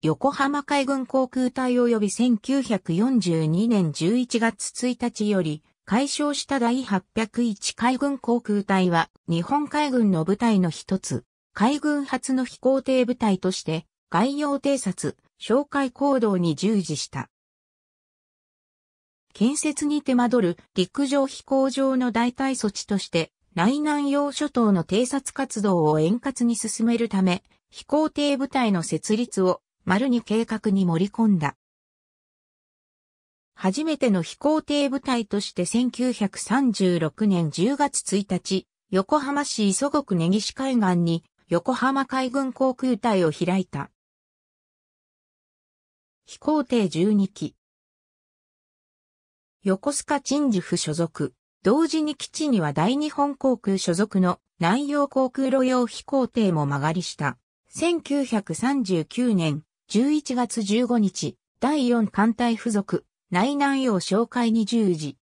横浜海軍航空隊及び1942年11月1日より、解消した第801海軍航空隊は、日本海軍の部隊の一つ、海軍初の飛行艇部隊として、外洋偵察、紹介行動に従事した。建設に手間取る陸上飛行場の代替措置として、内南洋諸島の偵察活動を円滑に進めるため、飛行艇部隊の設立を丸に計画に盛り込んだ。初めての飛行艇部隊として1936年10月1日、横浜市磯国根岸海岸に横浜海軍航空隊を開いた。飛行艇12機。横須賀鎮守府所属。同時に基地には大日本航空所属の南洋航空路用飛行艇も曲がりした。1939年、11月15日、第4艦隊付属、内南洋紹介20時。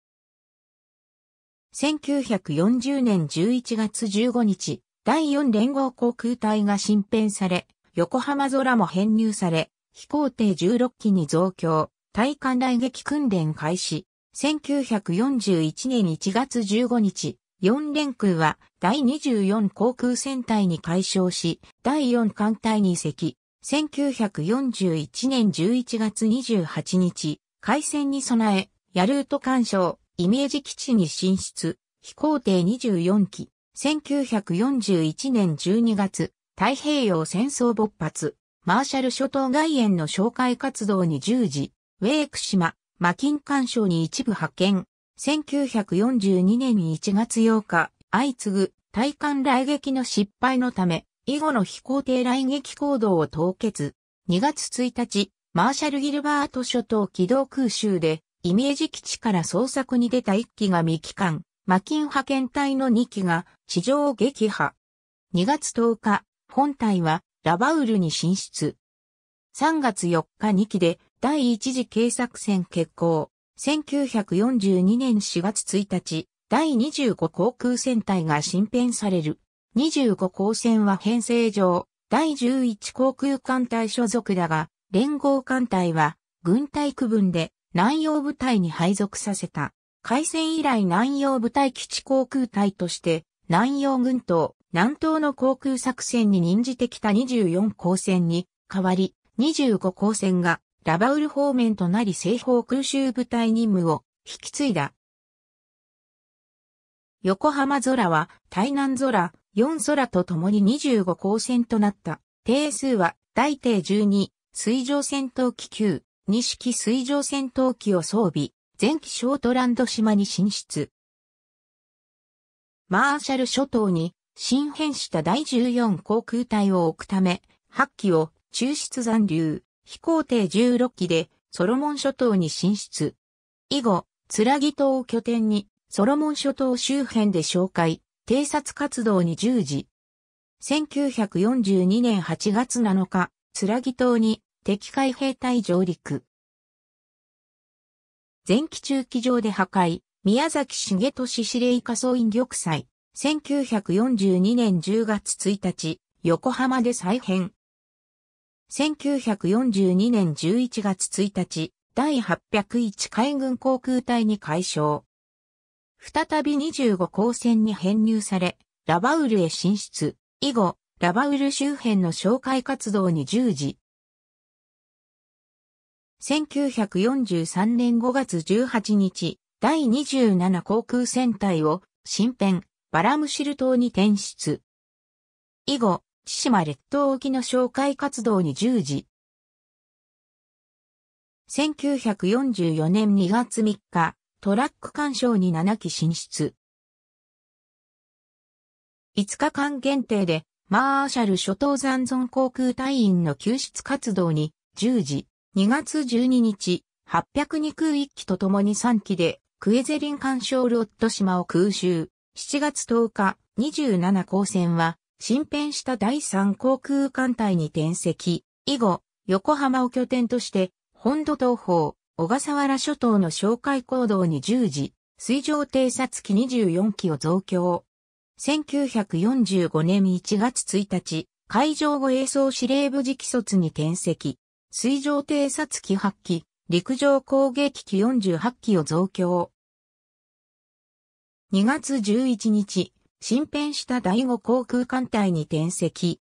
1940年11月15日、第4連合航空隊が新編され、横浜空も編入され、飛行艇16機に増強、対艦雷撃訓練開始。1941年1月15日、4連空は第24航空戦隊に改称し、第4艦隊に移籍。1941年11月28日、海戦に備え、ヤルート干渉、イメージ基地に進出、飛行艇24機、1941年12月、太平洋戦争勃発、マーシャル諸島外縁の紹介活動に従事、ウェーク島、マキン干渉に一部派遣、1942年1月8日、相次ぐ対艦来撃の失敗のため、以後の飛行艇雷撃行動を凍結。2月1日、マーシャル・ギルバート諸島軌道空襲で、イメージ基地から捜索に出た1機が未帰還、マキン派遣隊の2機が地上を撃破。2月10日、本隊はラバウルに進出。3月4日2機で第一次軽作戦決行。1942年4月1日、第25航空戦隊が新編される。25高専は編成上、第11航空艦隊所属だが、連合艦隊は軍隊区分で南洋部隊に配属させた。開戦以来南洋部隊基地航空隊として、南洋軍島、南東の航空作戦に任じてきた24航線に代わり、25航線がラバウル方面となり西方空襲部隊任務を引き継いだ。横浜空は台南空、4空と共に25光線となった。定数は、大艇12、水上戦闘機9、2式水上戦闘機を装備、前期ショートランド島に進出。マーシャル諸島に、新編した第14航空隊を置くため、8機を抽出残留、飛行艇16機でソロモン諸島に進出。以後、つらぎ島を拠点にソロモン諸島周辺で紹介、偵察活動に従事。1942年8月7日、つらぎ島に敵海兵隊上陸。前期中期上で破壊、宮崎重利司令下総員玉砕。1942年10月1日、横浜で再編。1942年11月1日、第801海軍航空隊に改称。再び25高線に編入され、ラバウルへ進出。以後、ラバウル周辺の紹介活動に従事。1943年5月18日、第27航空戦隊を新編、バラムシル島に転出。以後、千島列島沖の紹介活動に従事。1944年2月3日、トラック干渉に7機進出。5日間限定で、マーシャル諸島残存航空隊員の救出活動に、10時、2月12日、802空1機とともに3機で、クエゼリン干渉ロット島を空襲。7月10日、27航線は、新編した第3航空艦隊に転籍。以後、横浜を拠点として、本土東方、小笠原諸島の哨戒行動に従事、水上偵察機24機を増強。1945年1月1日、海上護衛総司令部次期卒に転籍。水上偵察機8機、陸上攻撃機48機を増強。2月11日、新編した第五航空艦隊に転籍。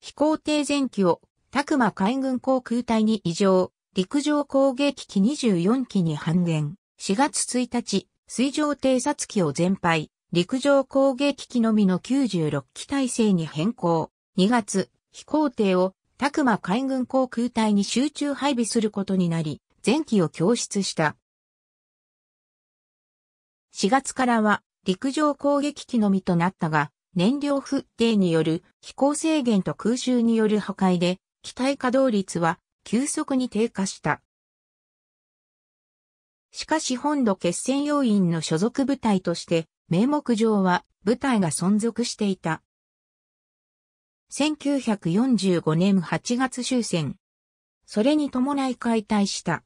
飛行艇前機をクマ海軍航空隊に異常、陸上攻撃機24機に半減、4月1日、水上偵察機を全廃、陸上攻撃機のみの96機体制に変更、2月、飛行艇をクマ海軍航空隊に集中配備することになり、前期を供出した。4月からは陸上攻撃機のみとなったが、燃料不定による飛行制限と空襲による破壊で機体稼働率は急速に低下した。しかし本土決戦要員の所属部隊として、名目上は部隊が存続していた。1945年8月終戦。それに伴い解体した。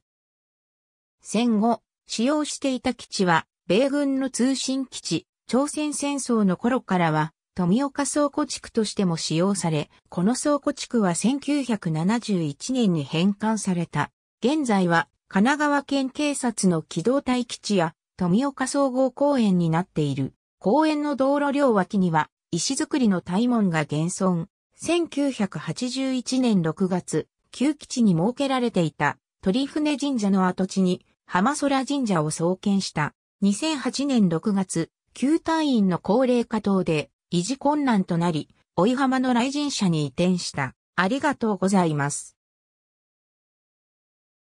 戦後、使用していた基地は、米軍の通信基地、朝鮮戦争の頃からは、富岡倉庫地区としても使用され、この倉庫地区は1971年に返還された。現在は神奈川県警察の機動隊基地や富岡総合公園になっている。公園の道路両脇には石造りの大門が現存。1981年6月、旧基地に設けられていた鳥船神社の跡地に浜空神社を創建した。2008年6月、旧隊員の高齢化等で維持困難となり、追浜の来人者に移転した。ありがとうございます。